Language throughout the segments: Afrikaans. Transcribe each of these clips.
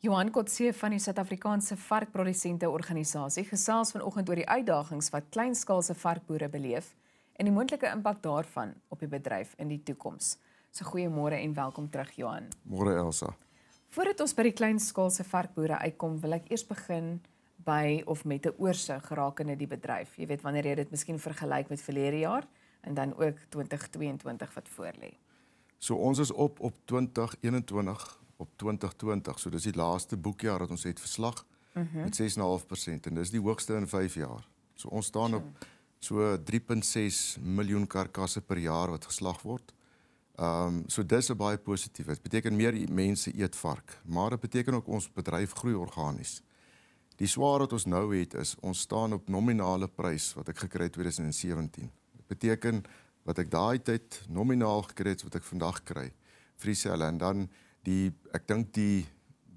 Johan Kotse van die Suid-Afrikaanse Varkprodusente Organisasie gesels vanoggend oor die uitdagings wat kleinskaalse varkboere beleef en die moontlike impak daarvan op die bedryf in die toekoms. So goeiemôre en welkom terug Johan. Môre Elsa. Voordat ons by die kleinskaalse varkboere uitkom, wil ek eers begin by of met 'n oorsig rakende die bedryf. Jy weet wanneer jy dit miskien vergelyk met verlede jaar en dan ook 2022 wat voorlê. So ons is op op 2021 op 2020. So dis die laaste boekjaar wat ons het verslag mm -hmm. met 6.5% en dis die hoogste in 5 jaar. So ons staan op so 3.6 miljoen karkasse per jaar wat geslag word. Ehm um, so dis 'n baie positief. Dit beteken meer mense eet vark, maar dit beteken ook ons bedryf groei organies. Die swaar wat ons nou het is ons staan op nominale prys wat ek gekry het 2017. Dit beteken wat ek daai tyd nominaal gekry het wat ek vandag kry vir dieselfde en dan die ek dink die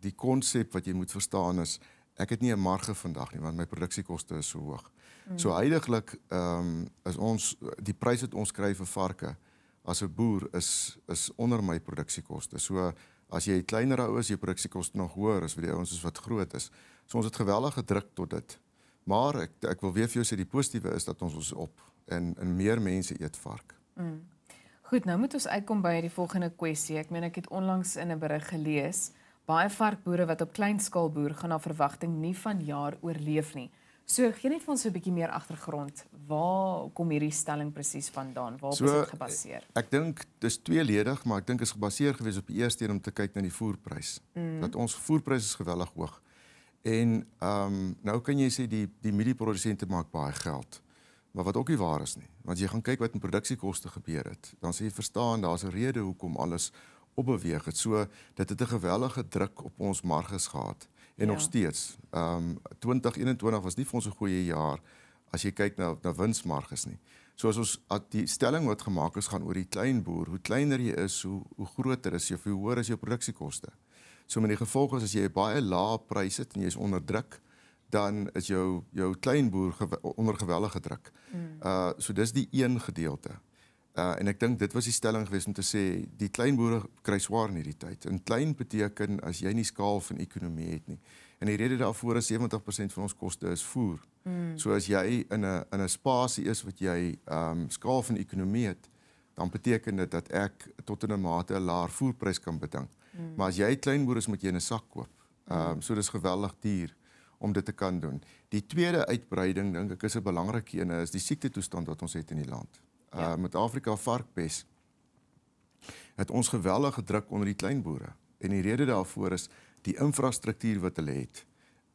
die konsep wat jy moet verstaan is ek het nie 'n marge vandag nie want my produksiekoste is so hoog. Mm. So heiliglik ehm um, is ons die prys wat ons kry vir varke as 'n boer is is onder my produksiekoste. So as jy kleiner ou is, jou produksiekoste nog hoër as vir die ouens wat groot is. So ons het geweldig gedruk tot dit. Maar ek ek wil weer vir jou sê die positiewe is dat ons ons op en en meer mense eet vark. Mm. Goed, nou moet ons uitkom by die volgende kwessie. Ek meen ek het onlangs in 'n berig gelees baie varkboere wat op klein skaal boer gaan na verwagting nie vanjaar oorleef nie. So gee net vir ons 'n bietjie meer agtergrond. Waar kom hierdie stelling presies vandaan? Waar so, is dit gebaseer? Ek dink dis tweeledig, maar ek dink dit is gebaseer gewees op die eerste een om te kyk na die voerprys. Mm. Dat ons voerprys is geweldig hoog. En ehm um, nou kan jy sê die die mielieprodusente maak baie geld maar wat ook nie waar is nie. Want as jy gaan kyk wat in produksiekoste gebeur het, dan sê jy verstaan daar's 'n rede hoekom alles opbeweeg het. So dit het 'n gewellige druk op ons marges gehad en ja. nog steeds. Ehm um, 2021 was nie vir ons 'n goeie jaar as jy kyk na na winsmarges nie. So as ons at die stelling wat gemaak is gaan oor die klein boer, hoe kleiner jy is, hoe hoe groter is jy, hoe hoër is jou produksiekoste. So met die gevolg is as jy baie lae pryse het en jy is onder druk, dan is jou jou kleinboer gewel, onder geweldige druk. Hmm. Uh so dis die een gedeelte. Uh en ek dink dit was die stelling geweest om te sê die kleinboere kry swaar in hierdie tyd. En klein beteken as jy nie skaal van ekonomie het nie. En die rede daarvoor is 70% van ons koste is voer. Mm. So as jy in 'n in 'n spasie is wat jy ehm um, skaal van ekonomie het, dan beteken dit dat ek tot 'n mate 'n laer voerprys kan beding. Mm. Maar as jy kleinboer is moet jy 'n sak koop. Ehm um, so dis geweldig duur om dit te kan doen. Die tweede uitbreiding dink ek is 'n belangrike een is die siektetoestand wat ons het in die land. Uh, ja. Uh met Afrika varkpes het ons geweldige druk onder die kleinboere en die rede daarvoor is die infrastruktuur wat hulle het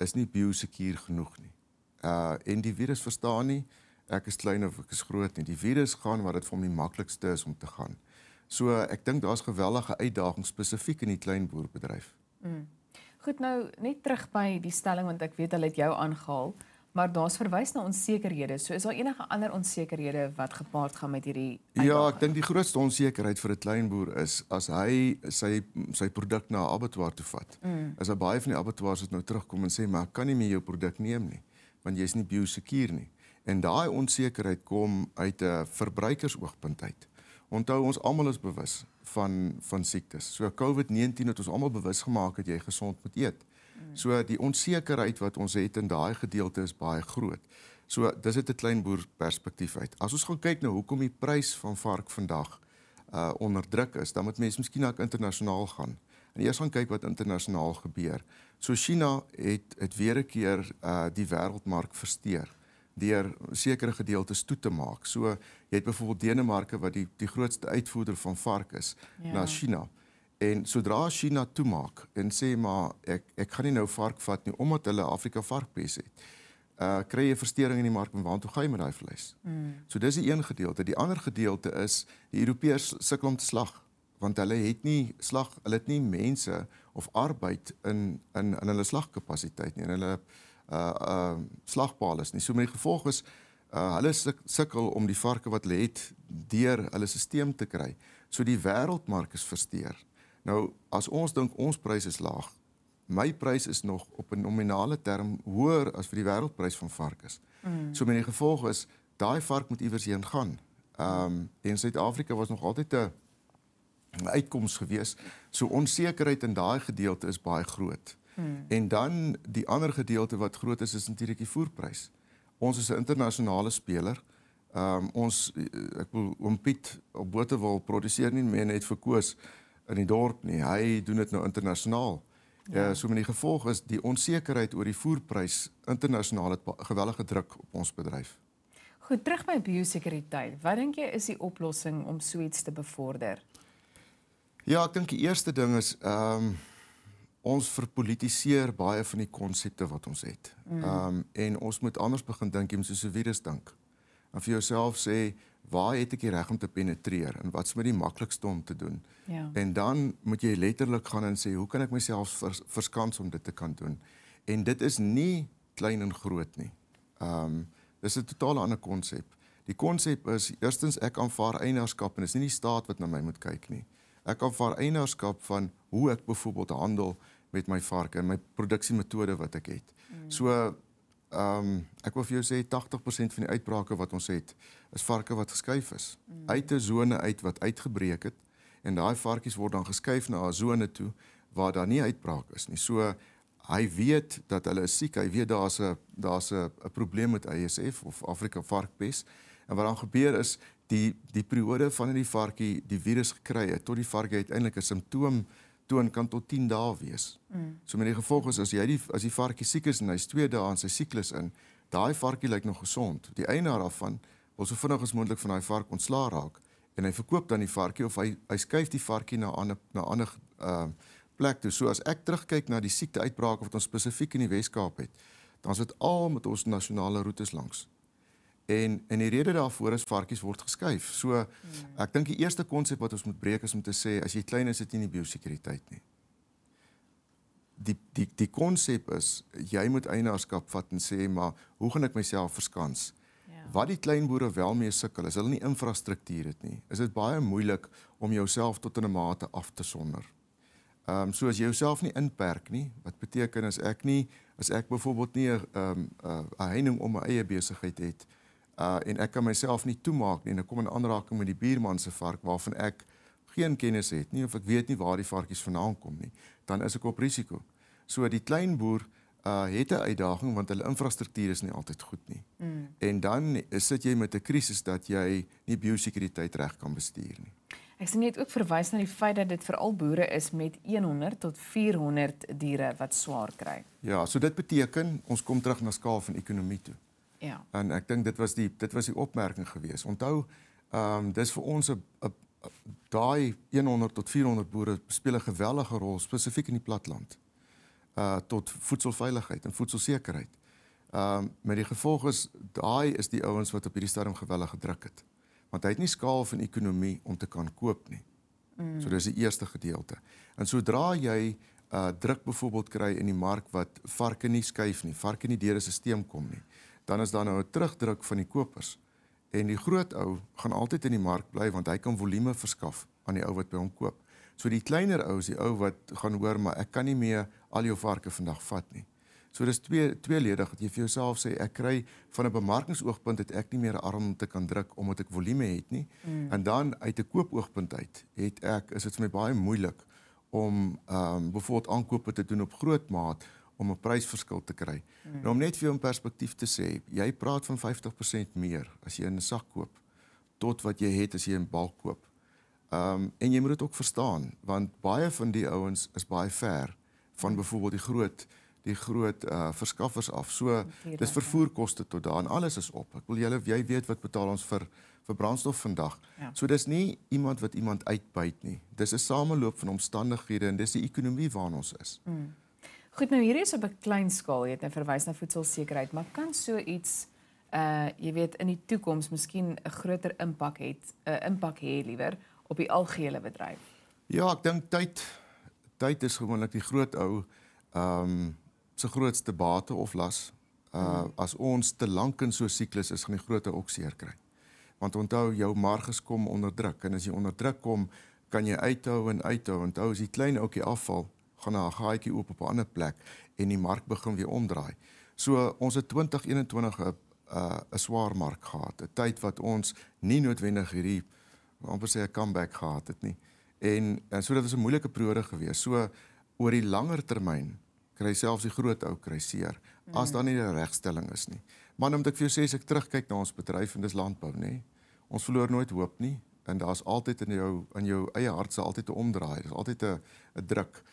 is nie biosekuur genoeg nie. Uh en die virus verstaan nie ek is klein of ek is groot nie. Die virus gaan waar dit vir hom die maklikste is om te gaan. So ek dink daar's geweldige uitdagings spesifiek in die kleinboerbedryf. Mm. Goed nou net terug by die stelling want ek weet hulle het jou aangehaal, maar daar's verwys na onsekerhede. So is daar enige ander onsekerhede wat gepaard gaan met hierdie uitdaging? Ja, ek dink die grootste onsekerheid vir 'n klein boer is as hy sy sy produk na 'n abattoir toe vat. Mm. As 'n baie van die abattoirs het nou terugkom en sê maar ek kan nie meer jou produk neem nie, want jy's nie biosekuur nie. En daai onsekerheid kom uit 'n verbruikersoogpunt uit. Mm. Onthou ons almal is bewus van van siektes. So COVID-19 het ons almal bewus gemaak dat jy gesond moet eet. So die onsekerheid wat ons het in daai gedeelte is baie groot. So dis dit 'n klein boer perspektief uit. As ons gaan kyk na nou hoekom die prys van vark vandag uh onder druk is, dan moet mense miskien na internasionaal gaan. En eers gaan kyk wat internasionaal gebeur. So China het het weer 'n keer uh die wêreldmark versteur deur sekere gedeeltes toe te maak. So jy het byvoorbeeld Denemarke wat die die grootste uitvoerder van vark is ja. na China. En sodra China toemaak en sê maar ek ek gaan nie nou vark vat nie omdat hulle Afrika varkpes het. Uh kry jy 'n verstoring in die mark en waar toe gaan jy met daai vleis? Mm. So dis 'n een gedeelte. Die ander gedeelte is die Europeërs sukkel om te slag want hulle het nie slag, hulle het nie mense of arbeid in in in hulle slagkapasiteit nie en hulle uh uh slagpaal is nie. So met die gevolg is uh hulle sukkel om die varke wat hulle het deur hulle stelsel te kry. So die wêreldmark is versteur. Nou as ons dink ons prys is laag, my prys is nog op 'n nominale term hoër as vir die wêreldprys van varkes. Mm. So met die gevolg is daai vark moet iewers heen gaan. Ehm um, en Suid-Afrika was nog altyd 'n uitkoms gewees. So onsekerheid in daai gedeelte is baie groot. Hmm. En dan die ander gedeelte wat groot is is natuurlik die voerprys. Ons is 'n internasionale speler. Ehm um, ons eh, ek wil oom Piet op bote wil produseer nie meer net vir Koos in die dorp nie. Hy doen dit nou internasionaal. Ja, eh, so met die gevolg is die onsekerheid oor die voerprys internasionaal het gewellige druk op ons bedryf. Goed, terug by biosekuriteit. Wat dink jy is die oplossing om suits so te bevorder? Ja, ek dink die eerste ding is ehm um, ons verpolitiseer baie van die konsepte wat ons het. Mm. Ehm mm. um, en ons moet anders begin dink en soos 'n virus dink. En vir jouself sê waar het ek die reg om te penetreer en wat's my die maklikste om te doen? Ja. En dan moet jy letterlik gaan en sê hoe kan ek myself vers, verskans om dit te kan doen? En dit is nie klein en groot nie. Ehm um, dis 'n totaal ander konsep. Die konsep is eerstens ek aanvaar eienaarskap en dis nie die staat wat na my moet kyk nie. Ek aanvaar eienaarskap van hoe ek byvoorbeeld handel met my varke en my produksiemetode wat ek het. Mm. So ehm um, ek wil vir jou sê 80% van die uitbrake wat ons het is varke wat geskuif is mm. uit 'n sone uit wat uitgebreek het en daai varkies word dan geskuif na 'n sone toe waar daar nie uitbraak is nie. So hy weet dat hulle siek, hy weet daar's 'n daar's 'n probleem met ISF of Afrika varkpes en wat dan gebeur is die die periode van die varkie die virus gekry het tot die varkie uiteindelik 'n simptoom toon kan tot 10 dae wees. Mm. So met die gevolg is as jy die as die varkie siek is en hy's 2 dae in sy siklus in, daai varkie lyk nog gesond. Die eienaar daarvan wil so vinnig as moontlik van daai vark ontslaa raak en hy verkoop dan die varkie of hy hy skuif die varkie na 'n na 'n ander ehm uh, plek toe. So as ek terugkyk na die siekte uitbraak wat ons spesifiek in die Wes-Kaap het, dan is dit al met ons nasionale roetes langs. En en die rede daarvoor is varkies word geskuif. So hmm. ek dink die eerste konsep wat ons moet breek is om te sê as jy klein is, het jy nie biosekuriteit nie. Die die die konsep is jy moet eienaarskap vat en sê maar hoe gaan ek myself verskans? Ja. Wat die klein boere wel mee sukkel is hulle nie infrastruktuur het nie. Is dit baie moeilik om jouself tot 'n mate af te sonder. Ehm um, so as jy jouself nie inperk nie, wat beteken as ek nie as ek byvoorbeeld nie 'n ehm eh, 'n heining om my eie besigheid het nie uh, en ek kan myself nie toemaak nie en ek kom in aanraking met die buurman se vark waarvan ek geen kennis het nie of ek weet nie waar die varkies vandaan kom nie, dan is ek op risiko. So die klein boer uh het 'n uitdaging want hulle infrastruktuur is nie altyd goed nie. Mm. En dan sit jy met 'n krisis dat jy nie biosekuriteit reg kan bestuur nie. Ek sien net ook verwys na die feit dat dit veral boere is met 100 tot 400 diere wat swaar kry. Ja, so dit beteken ons kom terug na skaal van ekonomie toe. Ja. En ek dink dit was die dit was die opmerking geweest. Onthou, ehm um, dis vir ons 'n daai 100 tot 400 boere speel 'n gewellige rol spesifiek in die platland. Uh tot voedselveiligheid en voedselsekerheid. Ehm um, met die gevolg is daai is die ouens wat op hierdie storm gewellig gedruk het. Want hy het nie skaal van ekonomie om te kan koop nie. Mm. So dis die eerste gedeelte. En sodra jy uh druk byvoorbeeld kry in die mark wat varke nie skuif nie, varke nie deur 'n stelsel kom nie dan is daar nou 'n terugdruk van die kopers. En die groot ou gaan altyd in die mark bly want hy kan volume verskaf aan die ou wat by hom koop. So die kleiner ou is die ou wat gaan hoor maar ek kan nie meer al jou varke vandag vat nie. So dis twee tweeledig dat jy vir jouself sê ek kry van 'n bemarkingsoogpunt het ek nie meer 'n arm om te kan druk omdat ek volume het nie. Mm. En dan uit 'n koopoogpunt uit het ek is dit vir my baie moeilik om ehm um, bijvoorbeeld aankope te doen op groot maat om 'n prysverskil te kry. Mm. Nou om net vir 'n perspektief te sê, jy praat van 50% meer as jy 'n sak koop tot wat jy het as jy 'n balk koop. Ehm um, en jy moet dit ook verstaan want baie van die ouens is baie ver van mm. byvoorbeeld die groot die groot uh, verskaffers af. So dis ja. vervoerkoste tot daar en alles is op. Ek wil julle jy weet wat betaal ons vir vir brandstof vandag. Ja. So dis nie iemand wat iemand uitbuit nie. Dis 'n sameloop van omstandighede en dis die ekonomie waarin ons is. Mm. Goed, nou hier is op 'n klein skaal, jy het nou verwys na voedselsekerheid, maar kan so iets uh jy weet in die toekoms miskien 'n groter impak hê, 'n uh, impak hê liewer op die algehele bedryf? Ja, ek dink tyd tyd is gewoonlik die groot ou ehm um, se grootste bate of las. Uh hmm. as ons te lank in so 'n siklus is, gaan jy groter okseer kry. Want onthou jou marges kom onder druk en as jy onder druk kom, kan jy uithou en uithou. Onthou as jy klein ookie afval, gaan na 'n gaatjie oop op 'n ander plek en die mark begin weer omdraai. So ons het 2021 'n 'n swaar mark gehad, 'n tyd wat ons nie noodwendig hierdie amper sê 'n comeback gehad het nie. En, en so dit was 'n moeilike periode gewees. So oor die langer termyn kry selfs die groot ou kry seer as daar nie 'n regstelling is nie. Maar nou moet ek vir jou sê as ek terugkyk na ons bedryf en dis landbou nê. Ons verloor nooit hoop nie en daar's altyd in jou in jou eie hart se altyd 'n omdraai. Daar's altyd 'n 'n druk. Uh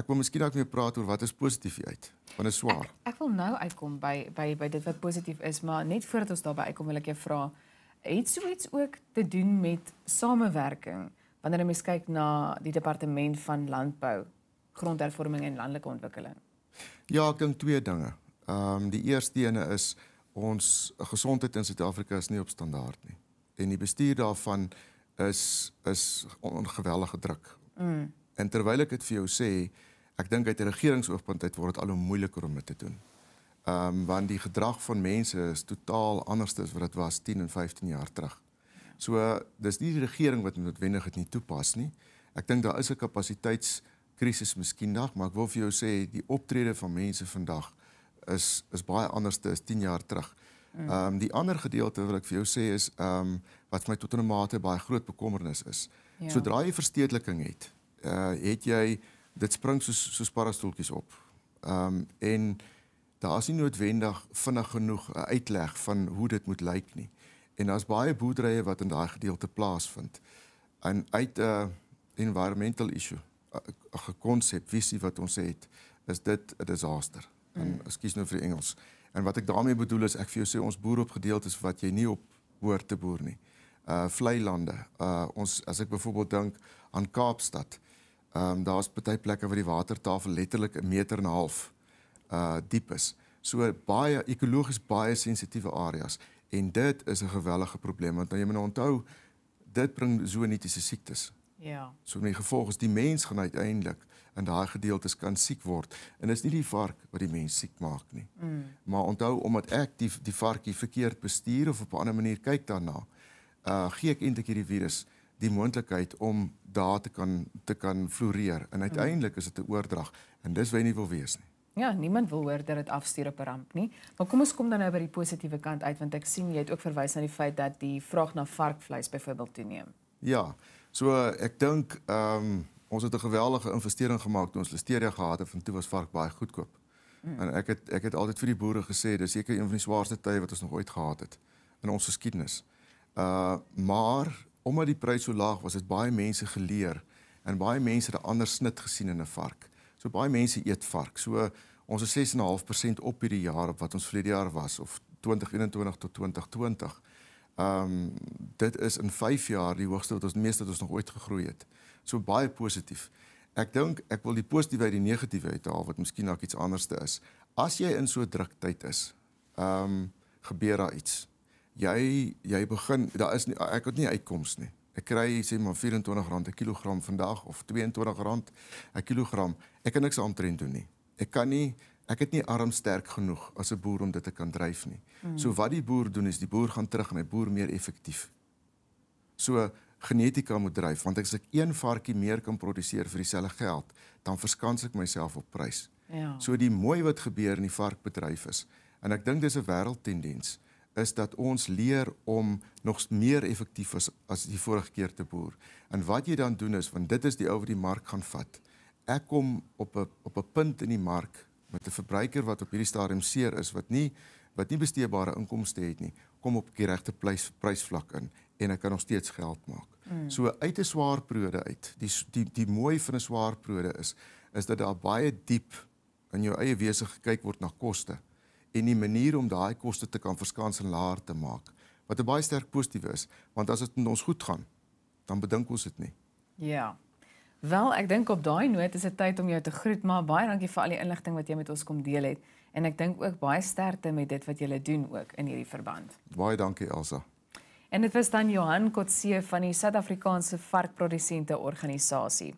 Ek wil miskien dalk mee praat oor wat is positief uit van 'n swaar. Ek, ek wil nou uitkom by by by dit wat positief is, maar net voordat ons daarby uitkom wil ek jou vra, het so iets ook te doen met samewerking wanneer 'n mens kyk na die departement van landbou, grondhervorming en landelike ontwikkeling? Ja, ek dink twee dinge. Ehm um, die eerste ene is ons gesondheid in Suid-Afrika is nie op standaard nie en die bestuur daarvan is is ongewellige druk. Mm. En terwyl ek dit vir jou sê, uh Ek dink uit 'n regeringsoogpunt uit word dit al hoe moeiliker om dit te doen. Ehm um, want die gedrag van mense is totaal anders as wat dit was 10 en 15 jaar terug. So dis nie die regering wat noodwendig dit nie toepas nie. Ek dink daar is 'n kapasiteitskrisis miskien nog, maar ek wil vir jou sê die optrede van mense vandag is is baie anders as 10 jaar terug. Mm. Ehm um, die ander gedeelte wat ek vir jou sê is ehm um, wat vir my tot 'n mate baie groot bekommernis is. Ja. Sodra jy verstedeliking het, uh, het jy dit spring soos soos parastoeltjies op. Ehm um, en daar's nie noodwendig vinnig genoeg 'n uitleg van hoe dit moet lyk nie. En daar's baie boerderye wat in daai gedeelte plaasvind. En uit 'n uh, environmental issue, 'n konsep visie wat ons het, is dit 'n disaster. En mm. ekskuus nou vir die Engels. En wat ek daarmee bedoel is ek vir jou sê ons boer op gedeeltes wat jy nie op hoort te boer nie. Uh vlei lande. Uh ons as ek byvoorbeeld dink aan Kaapstad, uh Ehm um, daar's baie plekke waar die watertafel letterlik 'n meter en 'n half uh diep is. So baie ekologies baie sensitiewe areas en dit is 'n gewellige probleem want nou jy moet nou onthou dit bring zoonotiese siektes. Ja. So met gevolge die mens gaan uiteindelik in daai gedeeltes kan siek word en dit is nie die vark wat die mens siek maak nie. Mm. Maar onthou omdat ek die die varkie verkeerd bestuur of op 'n ander manier kyk daarna, uh gee ek eintlik hierdie virus die moontlikheid om daar te kan te kan floreer en uiteindelik is dit 'n oordrag en dis wat jy nie wil wees nie. Ja, niemand wil hoor dat dit afstuur op 'n ramp nie. Maar kom ons kom dan nou by die positiewe kant uit want ek sien jy het ook verwys na die feit dat die vraag na varkvleis byvoorbeeld toeneem. Ja. So ek dink ehm um, ons het 'n geweldige investering gemaak toe ons Listeria gehad het en toe was vark baie goedkoop. Mm. En ek het ek het altyd vir die boere gesê dis seker een van die swaarste tye wat ons nog ooit gehad het in ons geskiedenis. Uh maar omdat die prys so laag was, het baie mense geleer en baie mense 'n ander snit gesien in 'n vark. So baie mense eet vark. So ons is 6.5% op hierdie jaar op wat ons vorige jaar was of 2021 tot 2020. Ehm um, dit is in 5 jaar die hoogste wat ons meeste wat ons nog ooit gegroei het. So baie positief. Ek dink ek wil die positiewe uit die negatiewe uithaal wat miskien dalk iets anderste is. As jy in so 'n druk tyd is, ehm um, gebeur daar iets jy jy begin daar is nie, ek het nie uitkoms nie. Ek kry sê maar R24 'n kilogram vandag of R22 'n kilogram. Ek kan niks aantrent doen nie. Ek kan nie ek het nie arm sterk genoeg as 'n boer om dit te kan dryf nie. Mm. So wat die boer doen is die boer gaan terug en hy boer meer effektief. So genetika moet dryf want as ek een varkie meer kan produseer vir dieselfde geld, dan verskans ek myself op prys. Ja. So die mooi wat gebeur in die varkbedryf is en ek dink dis 'n wêreldtendens is dat ons leer om nog meer effektief as, as die vorige keer te boer. En wat jy dan doen is, want dit is die ou wat die mark gaan vat. Ek kom op 'n op 'n punt in die mark met 'n verbruiker wat op hierdie stadium seer is wat nie wat nie besteedbare inkomste het nie, kom op die regte prys prysvlak in en ek kan nog steeds geld maak. Mm. So uit 'n swaar prode uit. Die die die mooi van 'n swaar prode is is dat daar baie diep in jou eie wese gekyk word na koste en die manier om daai koste te kan verskans en laer te maak wat 'n baie sterk positief is want as dit met ons goed gaan dan bedink ons dit nie ja wel ek dink op daai noot is dit tyd om jou te groet maar baie dankie vir al die inligting wat jy met ons kom deel het en ek dink ook baie sterkte met dit wat jy doen ook in hierdie verband baie dankie Elsa en dit was dan Johan Kotse van die Suid-Afrikaanse Varkprodusente Organisasie